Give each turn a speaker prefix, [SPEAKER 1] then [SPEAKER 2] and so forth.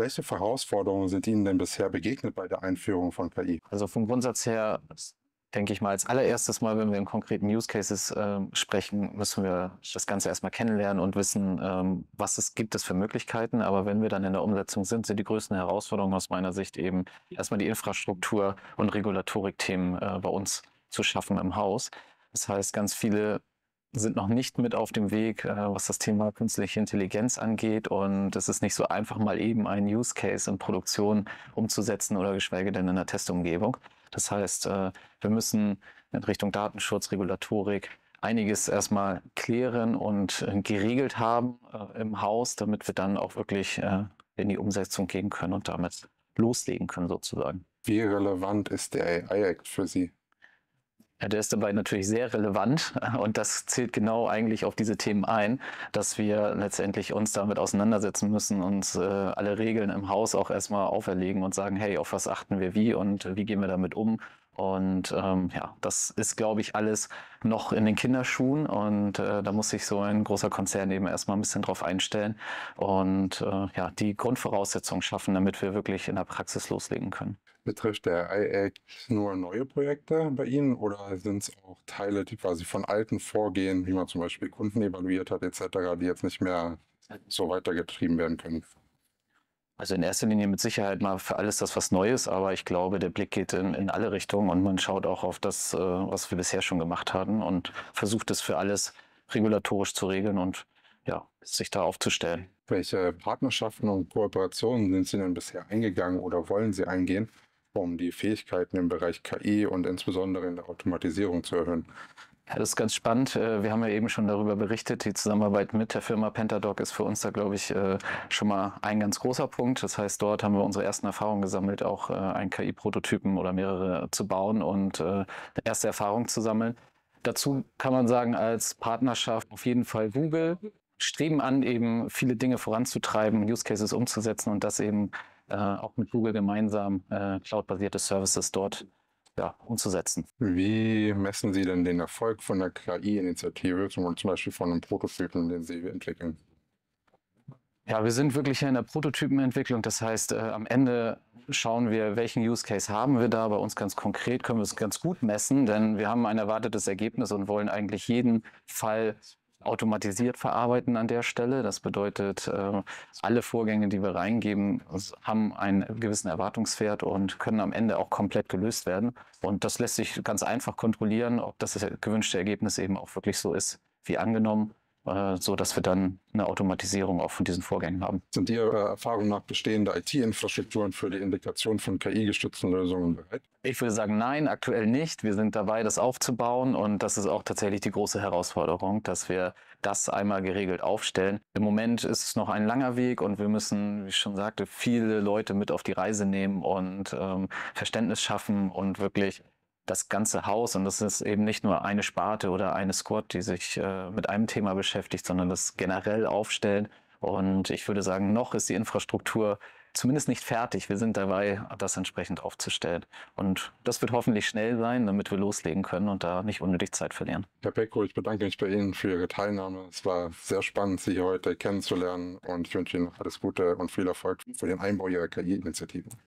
[SPEAKER 1] Welche Herausforderungen sind Ihnen denn bisher begegnet bei der Einführung von KI? Also vom Grundsatz her denke ich mal, als allererstes Mal, wenn wir in konkreten Use Cases äh, sprechen, müssen wir das Ganze erstmal kennenlernen und wissen, ähm, was es gibt es für Möglichkeiten. Aber wenn wir dann in der Umsetzung sind, sind die größten Herausforderungen aus meiner Sicht eben erstmal die Infrastruktur und Regulatorikthemen äh, bei uns zu schaffen im Haus. Das heißt, ganz viele sind noch nicht mit auf dem Weg, äh, was das Thema künstliche Intelligenz angeht. Und es ist nicht so einfach, mal eben einen Use Case in Produktion umzusetzen oder geschweige denn in einer Testumgebung. Das heißt, äh, wir müssen in Richtung Datenschutz, Regulatorik einiges erstmal klären und äh, geregelt haben im Haus, damit wir dann auch wirklich in die Umsetzung gehen können und damit loslegen können sozusagen. Wie relevant ist der AI Act für Sie? Ja, Der ist dabei natürlich sehr relevant äh, und das zählt genau eigentlich auf diese Themen ein, dass wir letztendlich uns damit auseinandersetzen müssen und äh, alle Regeln im Haus auch erstmal auferlegen und sagen, hey, auf was achten wir wie und wie gehen wir damit um und ähm, ja, das ist, glaube ich, alles noch in den Kinderschuhen. Und äh, da muss sich so ein großer Konzern eben erstmal ein bisschen drauf einstellen und äh, ja,
[SPEAKER 2] die Grundvoraussetzungen schaffen, damit wir wirklich in der Praxis loslegen können. Betrifft der IAC nur neue Projekte bei Ihnen oder sind es auch Teile, die quasi von alten Vorgehen, wie man zum Beispiel Kunden evaluiert hat, etc., die jetzt nicht mehr so weitergetrieben werden können? Also in erster Linie mit Sicherheit mal für alles das, was neu
[SPEAKER 1] ist, aber ich glaube, der Blick geht in, in alle Richtungen und man schaut auch auf das, äh, was wir bisher schon gemacht hatten und versucht es für alles
[SPEAKER 2] regulatorisch zu regeln und ja, sich da aufzustellen. Welche Partnerschaften und Kooperationen sind Sie denn bisher eingegangen oder wollen Sie eingehen, um die Fähigkeiten im Bereich KI und insbesondere in der Automatisierung zu erhöhen? Ja, das ist ganz spannend. Äh, wir haben ja
[SPEAKER 1] eben schon darüber berichtet, die Zusammenarbeit mit der Firma Pentadoc ist für uns da, glaube ich, äh, schon mal ein ganz großer Punkt. Das heißt, dort haben wir unsere ersten Erfahrungen gesammelt, auch äh, einen KI-Prototypen oder mehrere zu bauen und erste Erfahrungen zu sammeln. Dazu kann man sagen, als Partnerschaft auf jeden Fall Google streben an, eben viele Dinge voranzutreiben, Use Cases umzusetzen und das eben auch mit Google gemeinsam cloudbasierte Services dort
[SPEAKER 2] ja, umzusetzen. Wie messen Sie denn den Erfolg von der KI-Initiative, zum Beispiel von einem Prototypen, den Sie entwickeln? Ja, wir sind wirklich in der
[SPEAKER 1] Prototypenentwicklung. Das heißt, äh, am Ende schauen wir, welchen Use Case haben wir da. Bei uns ganz konkret können wir es ganz gut messen, denn wir haben ein erwartetes Ergebnis und wollen eigentlich jeden Fall automatisiert verarbeiten an der Stelle. Das bedeutet, ähm, alle Vorgänge, die wir reingeben, haben einen gewissen Erwartungswert und können am Ende auch komplett gelöst werden. Und das lässt sich ganz einfach kontrollieren, ob das äh, gewünschte Ergebnis eben auch wirklich so ist
[SPEAKER 2] wie angenommen. Äh, so dass wir dann eine Automatisierung auch von diesen Vorgängen haben. Sind Ihre Erfahrung nach bestehende IT-Infrastrukturen für die Integration von KI-gestützten Lösungen bereit? Ich
[SPEAKER 1] würde sagen, nein, aktuell nicht. Wir sind dabei, das aufzubauen und das ist auch tatsächlich die große Herausforderung, dass wir das einmal geregelt aufstellen. Im Moment ist es noch ein langer Weg und wir müssen, wie ich schon sagte, viele Leute mit auf die Reise nehmen und ähm, Verständnis schaffen und wirklich das ganze Haus und das ist eben nicht nur eine Sparte oder eine Squad, die sich äh, mit einem Thema beschäftigt, sondern das generell aufstellen. Und ich würde sagen, noch ist die Infrastruktur zumindest nicht fertig. Wir sind dabei, das entsprechend aufzustellen. Und das wird hoffentlich schnell sein, damit wir loslegen können und da nicht unnötig Zeit verlieren.
[SPEAKER 2] Herr Peko, ich bedanke mich bei Ihnen für Ihre Teilnahme. Es war sehr spannend, Sie heute kennenzulernen und ich wünsche Ihnen alles Gute und viel Erfolg für den Einbau Ihrer KI-Initiative.